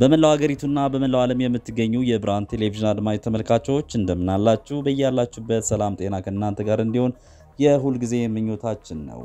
በመላው ሀገሪቱና በመላው ዓለም የምትገኙ የብርሃን ቴሌቪዥን አድማጭ ተመልካቾች እንደምናላችሁ በያላችሁበት ሰላም ጤና ከእናንተ ጋር እንዲሆን የሁልጊዜ ምኞታችን ነው።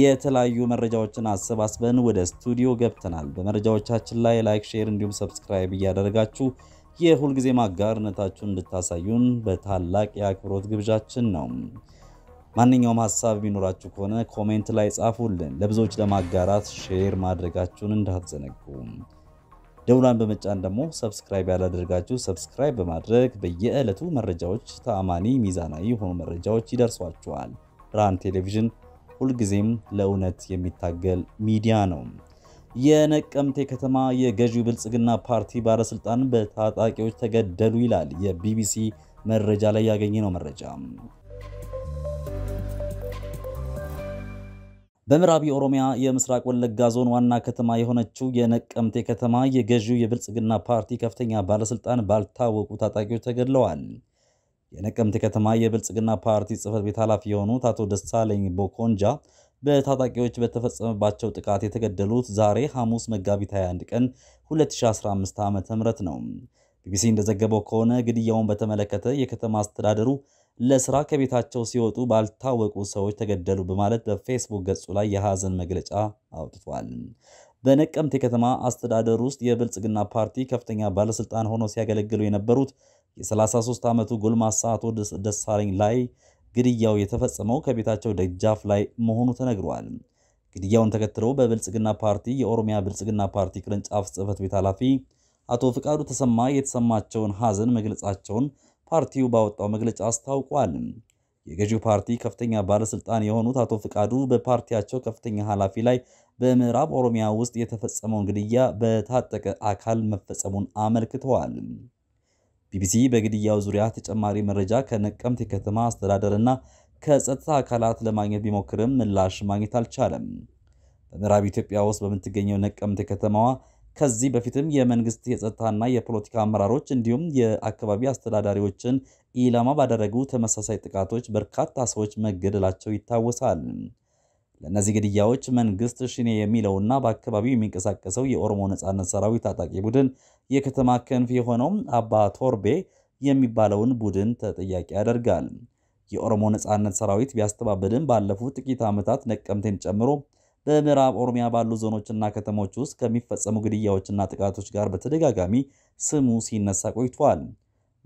የተለያዩ መረጃዎችን አሰባስበን ወደ ስቱዲዮ ገብተናል። በመረጃዎቻችን ላይ ላይክ፣ ሼር እንዲሁም ሰብስክራይብ እያደረጋችሁ የሁልጊዜ ማጋርነታችሁን እንድታሳዩን በታላቅ የአክብሮት ግብዣችን ነው። ማንኛውም ሀሳብ የሚኖራችሁ ከሆነ ኮሜንት ላይ ጻፉልን። ለብዙዎች ለማጋራት ሼር ማድረጋችሁን እንዳትዘነጉ። ደውሏን በመጫን ደግሞ ሰብስክራይብ ያላደርጋችሁ ሰብስክራይብ በማድረግ በየዕለቱ መረጃዎች ተአማኒ፣ ሚዛናዊ የሆኑ መረጃዎች ይደርሷችኋል። ብርሃን ቴሌቪዥን ሁልጊዜም ለእውነት የሚታገል ሚዲያ ነው። የነቀምቴ ከተማ የገዢው ብልጽግና ፓርቲ ባለስልጣን በታጣቂዎች ተገደሉ ይላል የቢቢሲ መረጃ ላይ ያገኘ ነው መረጃ በምዕራብ የኦሮሚያ የምስራቅ ወለጋ ዞን ዋና ከተማ የሆነችው የነቀምቴ ከተማ የገዢው የብልጽግና ፓርቲ ከፍተኛ ባለስልጣን ባልታወቁ ታጣቂዎች ተገድለዋል። የነቀምቴ ከተማ የብልጽግና ፓርቲ ጽህፈት ቤት ኃላፊ የሆኑት አቶ ደሳለኝ ቦኮንጃ በታጣቂዎች በተፈጸመባቸው ጥቃት የተገደሉት ዛሬ ሐሙስ መጋቢት 21 ቀን 2015 ዓ.ም ነው። ቢቢሲ እንደዘገበው ከሆነ ግድያውን በተመለከተ የከተማ አስተዳደሩ ለስራ ከቤታቸው ሲወጡ ባልታወቁ ሰዎች ተገደሉ በማለት በፌስቡክ ገጹ ላይ የሐዘን መግለጫ አውጥቷል። በነቀምት የከተማ አስተዳደር ውስጥ የብልጽግና ፓርቲ ከፍተኛ ባለስልጣን ሆነው ሲያገለግሉ የነበሩት የ33 ዓመቱ ጎልማሳ አቶ ደሳለኝ ላይ ግድያው የተፈጸመው ከቤታቸው ደጃፍ ላይ መሆኑ ተነግሯል። ግድያውን ተከትሎ በብልጽግና ፓርቲ የኦሮሚያ ብልጽግና ፓርቲ ቅርንጫፍ ጽህፈት ቤት ኃላፊ አቶ ፍቃዱ ተሰማ የተሰማቸውን ሐዘን መግለጻቸውን ፓርቲው ባወጣው መግለጫ አስታውቋል። የገዢው ፓርቲ ከፍተኛ ባለስልጣን የሆኑት አቶ ፍቃዱ በፓርቲያቸው ከፍተኛ ኃላፊ ላይ በምዕራብ ኦሮሚያ ውስጥ የተፈጸመውን ግድያ በታጠቀ አካል መፈጸሙን አመልክተዋል። ቢቢሲ በግድያው ዙሪያ ተጨማሪ መረጃ ከነቀምት የከተማ አስተዳደር እና ከጸጥታ አካላት ለማግኘት ቢሞክርም ምላሽ ማግኘት አልቻለም። በምዕራብ ኢትዮጵያ ውስጥ በምትገኘው ነቀምት ከተማዋ ከዚህ በፊትም የመንግስት የጸጥታና የፖለቲካ አመራሮች እንዲሁም የአካባቢ አስተዳዳሪዎችን ኢላማ ባደረጉ ተመሳሳይ ጥቃቶች በርካታ ሰዎች መገደላቸው ይታወሳል። ለእነዚህ ግድያዎች መንግስት ሽኔ የሚለውና በአካባቢው የሚንቀሳቀሰው የኦሮሞ ነጻነት ሰራዊት ታጣቂ ቡድን የከተማ ክንፍ የሆነው አባ ቶርቤ የሚባለውን ቡድን ተጠያቂ ያደርጋል። የኦሮሞ ነጻነት ሰራዊት ቢያስተባብልም ባለፉት ጥቂት ዓመታት ነቀምቴን ጨምሮ በምዕራብ ኦሮሚያ ባሉ ዞኖችና ከተሞች ውስጥ ከሚፈጸሙ ግድያዎችና ጥቃቶች ጋር በተደጋጋሚ ስሙ ሲነሳ ቆይቷል።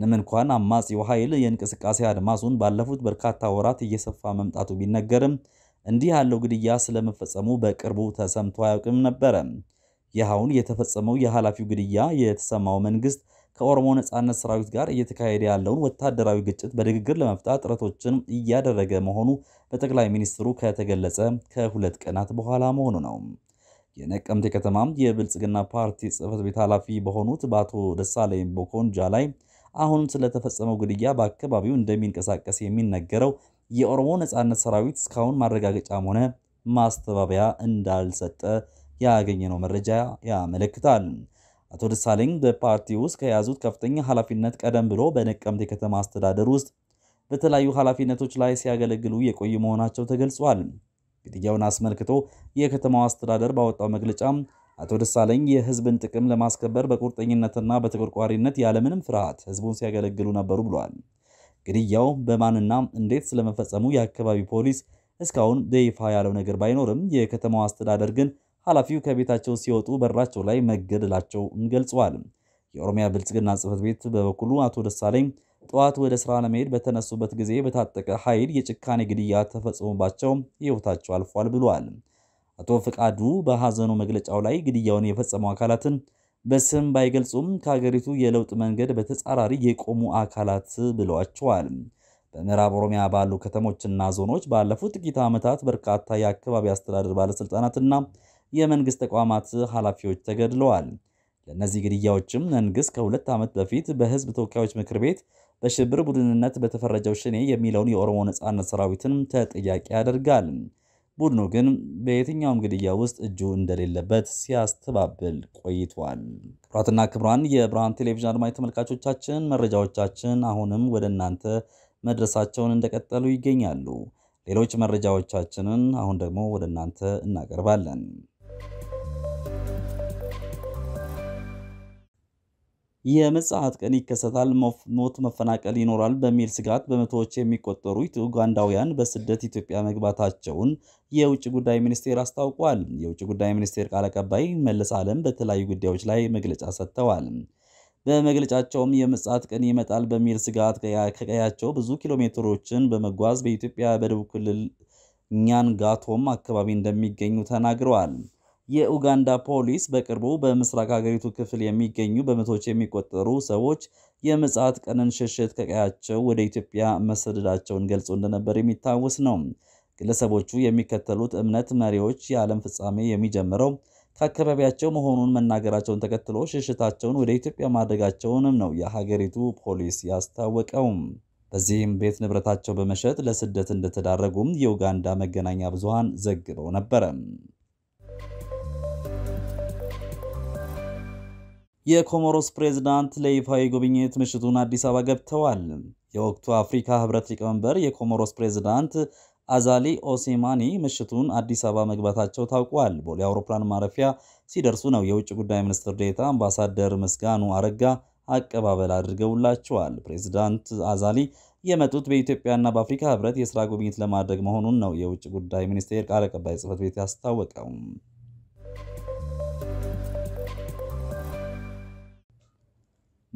ምንም እንኳን አማጺው ኃይል የእንቅስቃሴ አድማሱን ባለፉት በርካታ ወራት እየሰፋ መምጣቱ ቢነገርም እንዲህ ያለው ግድያ ስለመፈጸሙ በቅርቡ ተሰምቶ አያውቅም ነበረ። ይህ አሁን የተፈጸመው የኃላፊው ግድያ የተሰማው መንግስት ከኦሮሞ ነጻነት ሰራዊት ጋር እየተካሄደ ያለውን ወታደራዊ ግጭት በንግግር ለመፍታት ጥረቶችን እያደረገ መሆኑ በጠቅላይ ሚኒስትሩ ከተገለጸ ከሁለት ቀናት በኋላ መሆኑ ነው። የነቀምቴ ከተማም የብልጽግና ፓርቲ ጽህፈት ቤት ኃላፊ በሆኑት በአቶ ደሳለኝ ቦኮንጃ ላይ አሁንም ስለተፈጸመው ግድያ በአካባቢው እንደሚንቀሳቀስ የሚነገረው የኦሮሞ ነጻነት ሰራዊት እስካሁን ማረጋገጫም ሆነ ማስተባበያ እንዳልሰጠ ያገኘነው መረጃ ያመለክታል። አቶ ደሳለኝ በፓርቲ ውስጥ ከያዙት ከፍተኛ ኃላፊነት ቀደም ብሎ በነቀምት የከተማ አስተዳደር ውስጥ በተለያዩ ኃላፊነቶች ላይ ሲያገለግሉ የቆዩ መሆናቸው ተገልጿል። ግድያውን አስመልክቶ የከተማው አስተዳደር ባወጣው መግለጫ አቶ ደሳለኝ የሕዝብን ጥቅም ለማስከበር በቁርጠኝነትና በተቆርቋሪነት ያለምንም ፍርሃት ህዝቡን ሲያገለግሉ ነበሩ ብለዋል። ግድያው በማንና እንዴት ስለመፈጸሙ የአካባቢ ፖሊስ እስካሁን በይፋ ያለው ነገር ባይኖርም የከተማው አስተዳደር ግን ኃላፊው ከቤታቸው ሲወጡ በራቸው ላይ መገደላቸውን ገልጸዋል። የኦሮሚያ ብልጽግና ጽህፈት ቤት በበኩሉ አቶ ደሳለኝ ጠዋት ወደ ስራ ለመሄድ በተነሱበት ጊዜ በታጠቀ ኃይል የጭካኔ ግድያ ተፈጽሞባቸው ሕይወታቸው አልፏል ብሏል። አቶ ፍቃዱ በሐዘኑ መግለጫው ላይ ግድያውን የፈጸሙ አካላትን በስም ባይገልጹም ከሀገሪቱ የለውጥ መንገድ በተጻራሪ የቆሙ አካላት ብለዋቸዋል። በምዕራብ ኦሮሚያ ባሉ ከተሞችና ዞኖች ባለፉት ጥቂት ዓመታት በርካታ የአካባቢ አስተዳደር ባለሥልጣናትና የመንግስት ተቋማት ኃላፊዎች ተገድለዋል። ለእነዚህ ግድያዎችም መንግስት ከሁለት ዓመት በፊት በህዝብ ተወካዮች ምክር ቤት በሽብር ቡድንነት በተፈረጀው ሽኔ የሚለውን የኦሮሞ ነጻነት ሰራዊትን ተጠያቂ ያደርጋል። ቡድኑ ግን በየትኛውም ግድያ ውስጥ እጁ እንደሌለበት ሲያስተባብል ቆይቷል። ክቡራትና ክቡራን የብርሃን ቴሌቪዥን አድማጭ ተመልካቾቻችን መረጃዎቻችን አሁንም ወደ እናንተ መድረሳቸውን እንደቀጠሉ ይገኛሉ። ሌሎች መረጃዎቻችንን አሁን ደግሞ ወደ እናንተ እናቀርባለን። የምጽዓት ቀን ይከሰታል፣ ሞት፣ መፈናቀል ይኖራል በሚል ስጋት በመቶዎች የሚቆጠሩ ኡጋንዳውያን በስደት ኢትዮጵያ መግባታቸውን የውጭ ጉዳይ ሚኒስቴር አስታውቋል። የውጭ ጉዳይ ሚኒስቴር ቃል አቀባይ መለስ ዓለም በተለያዩ ጉዳዮች ላይ መግለጫ ሰጥተዋል። በመግለጫቸውም የምጽዓት ቀን ይመጣል በሚል ስጋት ከቀያቸው ብዙ ኪሎ ሜትሮችን በመጓዝ በኢትዮጵያ በደቡብ ክልል ኛንጋቶም አካባቢ እንደሚገኙ ተናግረዋል። የኡጋንዳ ፖሊስ በቅርቡ በምስራቅ ሀገሪቱ ክፍል የሚገኙ በመቶዎች የሚቆጠሩ ሰዎች የምጽዓት ቀንን ሽሽት ከቀያቸው ወደ ኢትዮጵያ መሰደዳቸውን ገልጾ እንደነበር የሚታወስ ነው። ግለሰቦቹ የሚከተሉት እምነት መሪዎች የዓለም ፍጻሜ የሚጀምረው ከአካባቢያቸው መሆኑን መናገራቸውን ተከትሎ ሽሽታቸውን ወደ ኢትዮጵያ ማድረጋቸውንም ነው የሀገሪቱ ፖሊስ ያስታወቀው። በዚህም ቤት ንብረታቸው በመሸጥ ለስደት እንደተዳረጉም የኡጋንዳ መገናኛ ብዙሃን ዘግበው ነበረ። የኮሞሮስ ፕሬዝዳንት ለይፋዊ ጉብኝት ምሽቱን አዲስ አበባ ገብተዋል። የወቅቱ አፍሪካ ህብረት ሊቀመንበር የኮሞሮስ ፕሬዝዳንት አዛሊ ኦሴማኒ ምሽቱን አዲስ አበባ መግባታቸው ታውቋል። ቦሌ አውሮፕላን ማረፊያ ሲደርሱ ነው የውጭ ጉዳይ ሚኒስትር ዴታ አምባሳደር ምስጋኑ አረጋ አቀባበል አድርገውላቸዋል። ፕሬዝዳንት አዛሊ የመጡት በኢትዮጵያና በአፍሪካ ህብረት የስራ ጉብኝት ለማድረግ መሆኑን ነው የውጭ ጉዳይ ሚኒስቴር ቃል አቀባይ ጽህፈት ቤት ያስታወቀው።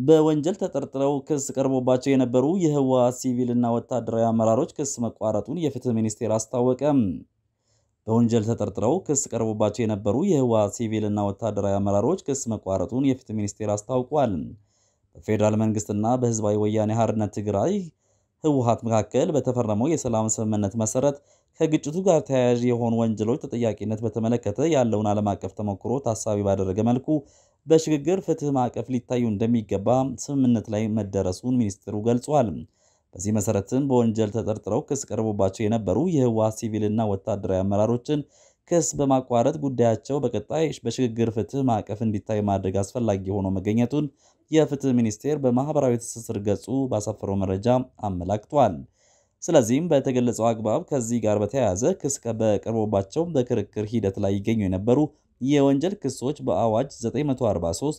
በወንጀል ተጠርጥረው ክስ ቀርቦባቸው የነበሩ የህወሓት ሲቪልና ወታደራዊ አመራሮች ክስ መቋረጡን የፍትህ ሚኒስቴር አስታወቀ። በወንጀል ተጠርጥረው ክስ ቀርቦባቸው የነበሩ የህወሓት ሲቪልና ወታደራዊ አመራሮች ክስ መቋረጡን የፍትህ ሚኒስቴር አስታውቋል። በፌዴራል መንግስትና በህዝባዊ ወያኔ ሓርነት ትግራይ ህወሓት መካከል በተፈረመው የሰላም ስምምነት መሰረት ከግጭቱ ጋር ተያያዥ የሆኑ ወንጀሎች ተጠያቂነት በተመለከተ ያለውን ዓለም አቀፍ ተሞክሮ ታሳቢ ባደረገ መልኩ በሽግግር ፍትህ ማዕቀፍ ሊታዩ እንደሚገባ ስምምነት ላይ መደረሱን ሚኒስትሩ ገልጿል። በዚህ መሰረትም በወንጀል ተጠርጥረው ክስ ቀርቦባቸው የነበሩ የህወሓት ሲቪልና ወታደራዊ አመራሮችን ክስ በማቋረጥ ጉዳያቸው በቀጣይ በሽግግር ፍትህ ማዕቀፍ እንዲታይ ማድረግ አስፈላጊ ሆኖ መገኘቱን የፍትህ ሚኒስቴር በማህበራዊ ትስስር ገጹ ባሰፈረው መረጃ አመላክቷል። ስለዚህም በተገለጸው አግባብ ከዚህ ጋር በተያያዘ ክስ በቀርቦባቸው በክርክር ሂደት ላይ ይገኙ የነበሩ የወንጀል ክሶች በአዋጅ 943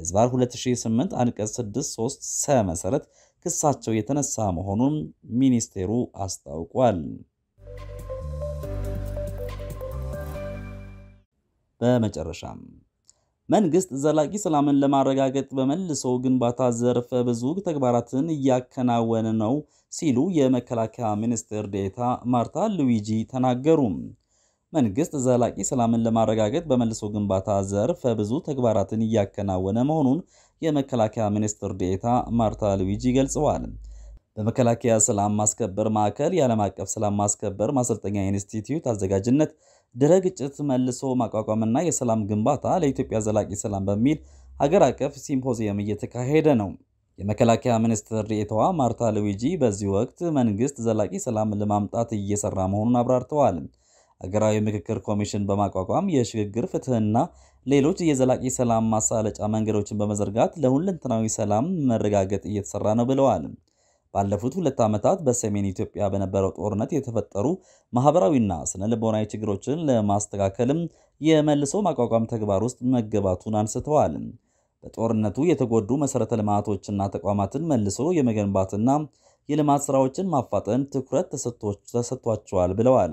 ህዝባር 2008 አንቀጽ 63 ሰ መሰረት ክሳቸው የተነሳ መሆኑን ሚኒስቴሩ አስታውቋል። በመጨረሻም መንግስት ዘላቂ ሰላምን ለማረጋገጥ በመልሶ ግንባታ ዘርፈ ብዙ ተግባራትን እያከናወነ ነው ሲሉ የመከላከያ ሚኒስቴር ዴታ ማርታ ሉዊጂ ተናገሩ። መንግስት ዘላቂ ሰላምን ለማረጋገጥ በመልሶ ግንባታ ዘርፈ ብዙ ተግባራትን እያከናወነ መሆኑን የመከላከያ ሚኒስትር ዴኤታ ማርታ ሉዊጂ ገልጸዋል። በመከላከያ ሰላም ማስከበር ማዕከል የዓለም አቀፍ ሰላም ማስከበር ማሰልጠኛ ኢንስቲትዩት አዘጋጅነት ድረ ግጭት መልሶ ማቋቋምና የሰላም ግንባታ ለኢትዮጵያ ዘላቂ ሰላም በሚል አገር አቀፍ ሲምፖዚየም እየተካሄደ ነው። የመከላከያ ሚኒስትር ዴኤታዋ ማርታ ሉዊጂ በዚህ ወቅት መንግስት ዘላቂ ሰላም ለማምጣት እየሰራ መሆኑን አብራርተዋል። አገራዊ ምክክር ኮሚሽን በማቋቋም የሽግግር ፍትህና ሌሎች የዘላቂ ሰላም ማሳለጫ መንገዶችን በመዘርጋት ለሁለንተናዊ ሰላም መረጋገጥ እየተሰራ ነው ብለዋል። ባለፉት ሁለት ዓመታት በሰሜን ኢትዮጵያ በነበረው ጦርነት የተፈጠሩ ማህበራዊና ስነ ልቦናዊ ችግሮችን ለማስተካከልም የመልሶ ማቋቋም ተግባር ውስጥ መገባቱን አንስተዋል። በጦርነቱ የተጎዱ መሠረተ ልማቶችና ተቋማትን መልሶ የመገንባትና የልማት ስራዎችን ማፋጠን ትኩረት ተሰጥቷቸዋል ብለዋል።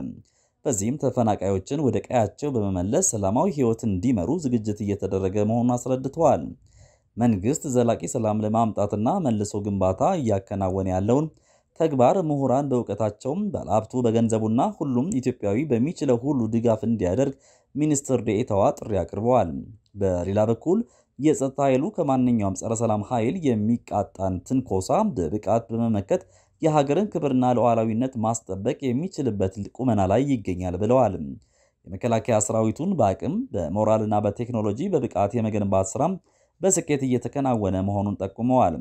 በዚህም ተፈናቃዮችን ወደ ቀያቸው በመመለስ ሰላማዊ ህይወት እንዲመሩ ዝግጅት እየተደረገ መሆኑን አስረድተዋል። መንግስት ዘላቂ ሰላም ለማምጣትና መልሶ ግንባታ እያከናወነ ያለውን ተግባር ምሁራን በእውቀታቸውም ባለሀብቱ በገንዘቡና ሁሉም ኢትዮጵያዊ በሚችለው ሁሉ ድጋፍ እንዲያደርግ ሚኒስትር ዴኤታዋ ጥሪ አቅርበዋል። በሌላ በኩል የጸጥታ ኃይሉ ከማንኛውም ጸረ ሰላም ኃይል የሚቃጣን ትንኮሳ በብቃት በመመከት የሀገርን ክብርና ሉዓላዊነት ማስጠበቅ የሚችልበት ቁመና ላይ ይገኛል ብለዋል። የመከላከያ ሰራዊቱን በአቅም በሞራልና በቴክኖሎጂ በብቃት የመገንባት ስራ በስኬት እየተከናወነ መሆኑን ጠቁመዋል።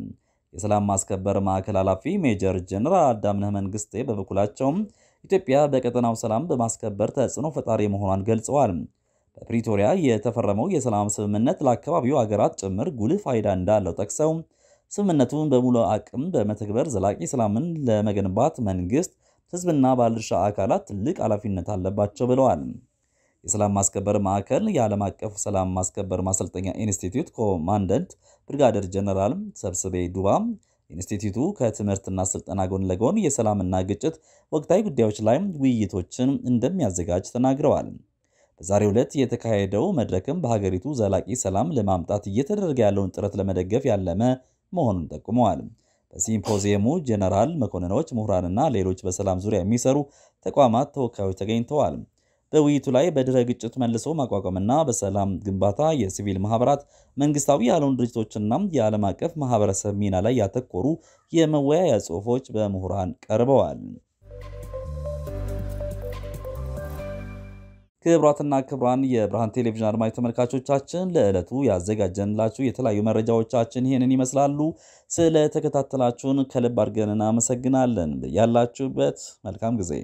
የሰላም ማስከበር ማዕከል ኃላፊ ሜጀር ጀነራል አዳምነህ መንግስቴ በበኩላቸውም ኢትዮጵያ በቀጠናው ሰላም በማስከበር ተጽዕኖ ፈጣሪ መሆኗን ገልጸዋል። በፕሪቶሪያ የተፈረመው የሰላም ስምምነት ለአካባቢው አገራት ጭምር ጉልህ ፋይዳ እንዳለው ጠቅሰው ስምምነቱን በሙሉ አቅም በመተግበር ዘላቂ ሰላምን ለመገንባት መንግስት፣ ህዝብና ባለድርሻ አካላት ትልቅ ኃላፊነት አለባቸው ብለዋል። የሰላም ማስከበር ማዕከል የዓለም አቀፍ ሰላም ማስከበር ማሰልጠኛ ኢንስቲትዩት ኮማንደንት ብርጋደር ጀነራል ሰብስቤ ዱባ ኢንስቲትዩቱ ከትምህርትና ስልጠና ጎን ለጎን የሰላምና ግጭት ወቅታዊ ጉዳዮች ላይ ውይይቶችን እንደሚያዘጋጅ ተናግረዋል። በዛሬው ዕለት የተካሄደው መድረክም በሀገሪቱ ዘላቂ ሰላም ለማምጣት እየተደረገ ያለውን ጥረት ለመደገፍ ያለመ መሆኑን ጠቁመዋል። በሲምፖዚየሙ ጀነራል መኮንኖች፣ ምሁራንና ሌሎች በሰላም ዙሪያ የሚሰሩ ተቋማት ተወካዮች ተገኝተዋል። በውይይቱ ላይ በድረ ግጭት መልሶ ማቋቋምና በሰላም ግንባታ የሲቪል ማህበራት፣ መንግስታዊ ያልሆኑ ድርጅቶችና የዓለም አቀፍ ማህበረሰብ ሚና ላይ ያተኮሩ የመወያያ ጽሑፎች በምሁራን ቀርበዋል። ክብሯትና ክብራን የብርሃን ቴሌቪዥን አድማጭ ተመልካቾቻችን ለዕለቱ ያዘጋጀንላችሁ የተለያዩ መረጃዎቻችን ይህንን ይመስላሉ። ስለተከታተላችሁን ከልብ አድርገን እናመሰግናለን። ያላችሁበት መልካም ጊዜ